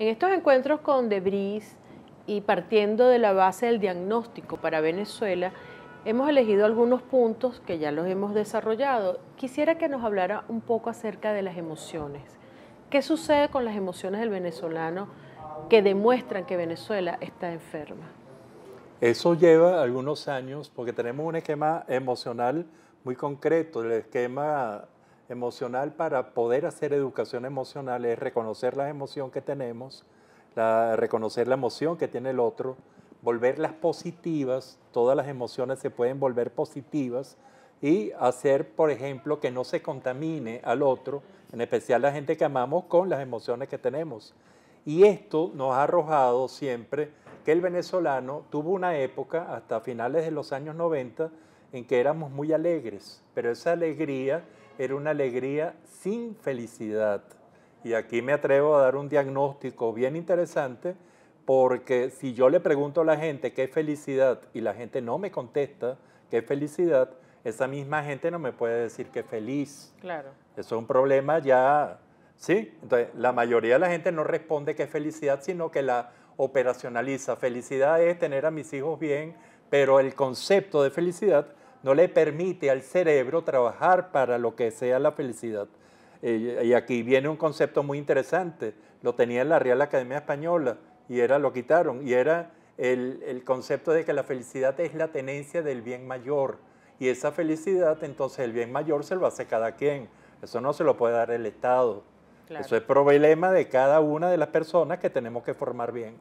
En estos encuentros con Debris y partiendo de la base del diagnóstico para Venezuela, hemos elegido algunos puntos que ya los hemos desarrollado. Quisiera que nos hablara un poco acerca de las emociones. ¿Qué sucede con las emociones del venezolano que demuestran que Venezuela está enferma? Eso lleva algunos años porque tenemos un esquema emocional muy concreto, el esquema emocional para poder hacer educación emocional es reconocer la emoción que tenemos, reconocer la emoción que tiene el otro, volverlas positivas, todas las emociones se pueden volver positivas y hacer, por ejemplo, que no se contamine al otro, en especial la gente que amamos, con las emociones que tenemos. Y esto nos ha arrojado siempre que el venezolano tuvo una época, hasta finales de los años 90, en que éramos muy alegres, pero esa alegría era una alegría sin felicidad. Y aquí me atrevo a dar un diagnóstico bien interesante, porque si yo le pregunto a la gente qué es felicidad y la gente no me contesta qué es felicidad, esa misma gente no me puede decir que es feliz. Claro. Eso es un problema ya, ¿sí? Entonces, la mayoría de la gente no responde qué es felicidad, sino que la operacionaliza. Felicidad es tener a mis hijos bien, pero el concepto de felicidad no le permite al cerebro trabajar para lo que sea la felicidad. Eh, y aquí viene un concepto muy interesante, lo tenía en la Real Academia Española y era lo quitaron, y era el, concepto de que la felicidad es la tenencia del bien mayor, y esa felicidad entonces el bien mayor se lo hace cada quien, eso no se lo puede dar el Estado. Eso es problema de cada una de las personas que tenemos que formar bien.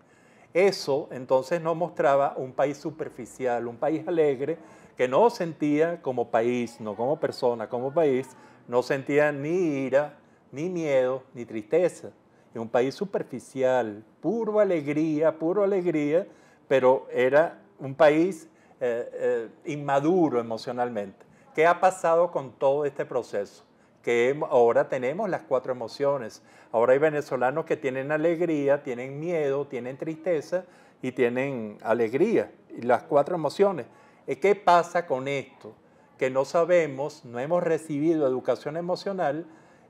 Eso entonces nos mostraba un país superficial, un país alegre, que no sentía como país, no como persona, como país, no sentía ni ira, ni miedo, ni tristeza. un país superficial, puro alegría, puro alegría, pero era un país eh, eh, inmaduro emocionalmente. ¿Qué ha pasado con todo este proceso? que ahora tenemos las cuatro emociones. Ahora hay venezolanos que tienen alegría, tienen miedo, tienen tristeza y tienen alegría, las cuatro emociones. Eh, ¿Qué pasa con esto? Que no sabemos, no hemos recibido educación emocional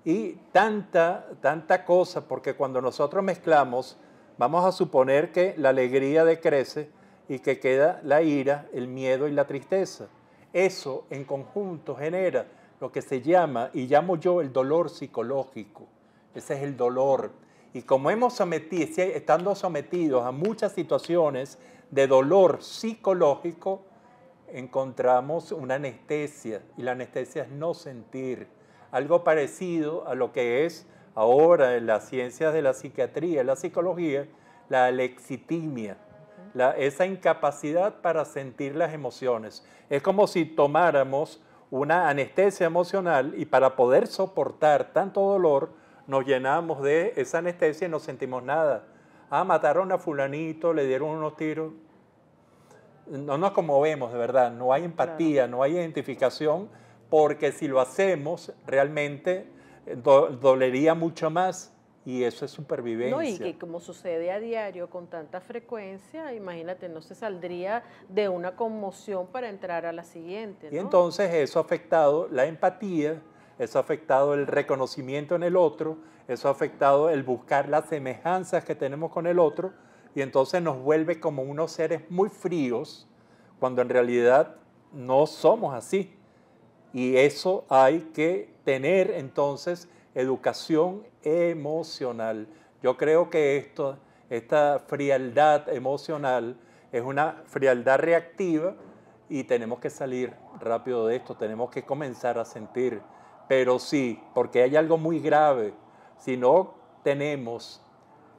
y tanta, tanta cosa, porque cuando nosotros mezclamos, vamos a suponer que la alegría decrece y que queda la ira, el miedo y la tristeza. Eso en conjunto genera lo que se llama, y llamo yo el dolor psicológico. Ese es el dolor. Y como hemos sometido, estando sometidos a muchas situaciones de dolor psicológico, encontramos una anestesia. Y la anestesia es no sentir. Algo parecido a lo que es ahora en las ciencias de la psiquiatría, la psicología, la alexitimia. La, esa incapacidad para sentir las emociones. Es como si tomáramos una anestesia emocional y para poder soportar tanto dolor nos llenamos de esa anestesia y no sentimos nada. Ah, mataron a fulanito, le dieron unos tiros. No nos conmovemos, de verdad, no hay empatía, no hay identificación, porque si lo hacemos realmente eh, dolería mucho más. Y eso es supervivencia. No, y que como sucede a diario con tanta frecuencia, imagínate, no se saldría de una conmoción para entrar a la siguiente. Y entonces eso ha afectado la empatía, eso ha afectado el reconocimiento en el otro, eso ha afectado el buscar las semejanzas que tenemos con el otro, y entonces nos vuelve como unos seres muy fríos, cuando en realidad no somos así. Y eso hay que tener entonces educación emocional. Yo creo que esto, esta frialdad emocional es una frialdad reactiva y tenemos que salir rápido de esto, tenemos que comenzar a sentir. Pero sí, porque hay algo muy grave, si no tenemos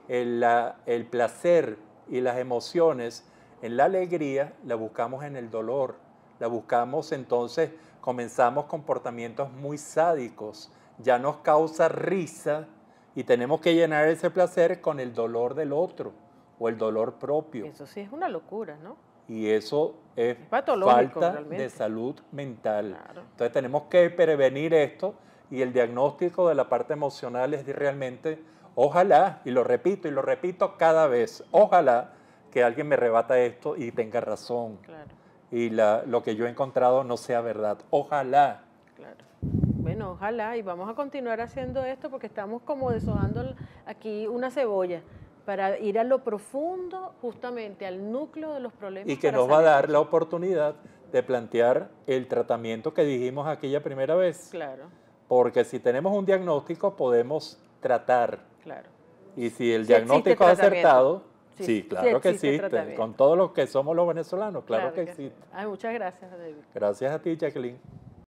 el, el placer y las emociones en la alegría, la buscamos en el dolor, la buscamos entonces, comenzamos comportamientos muy sádicos, ya nos causa risa y tenemos que llenar ese placer con el dolor del otro o el dolor propio. Eso sí es una locura, ¿no? Y eso es, falta de salud mental. Entonces tenemos que prevenir esto y el diagnóstico de la parte emocional es realmente, ojalá, y lo repito y lo repito cada vez, ojalá que alguien me rebata esto y tenga razón. Y lo que yo he encontrado no sea verdad. Ojalá. Claro. Bueno, ojalá y vamos a continuar haciendo esto porque estamos como desodando aquí una cebolla para ir a lo profundo, justamente al núcleo de los problemas. Y que nos va a dar la oportunidad de plantear el tratamiento que dijimos aquella primera vez. Claro. Porque si tenemos un diagnóstico podemos tratar. Claro. Y si el diagnóstico es acertado, sí, claro que existe. Con todos los que somos los venezolanos, claro, que, existe. muchas gracias, David. Gracias a ti, Jacqueline.